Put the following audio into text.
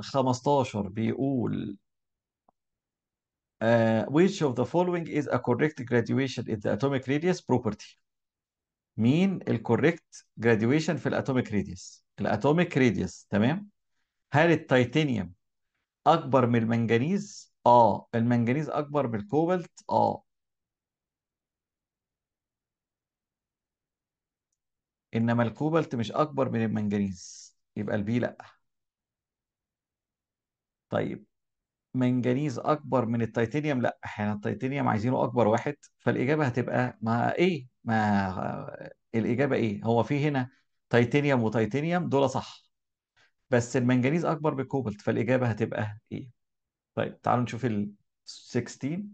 15 بيقول uh, which of the following is a correct graduation in the atomic radius property مين الكوريكت graduation في الاتوميك راديوس الاتوميك radius تمام هل التيتانيوم اكبر من المنجنيز اه المنجنيز اكبر من الكوبالت اه انما الكوبالت مش اكبر من المنجنيز يبقى البي لا طيب منجنيز اكبر من التيتانيوم لا احيانا التيتانيوم عايزينه اكبر واحد فالاجابه هتبقى ما ايه ما الاجابه ايه هو في هنا تيتانيوم وتيتانيوم دول صح بس المنجنيز اكبر بالكوبالت فالاجابه هتبقى ايه طيب تعالوا نشوف ال 16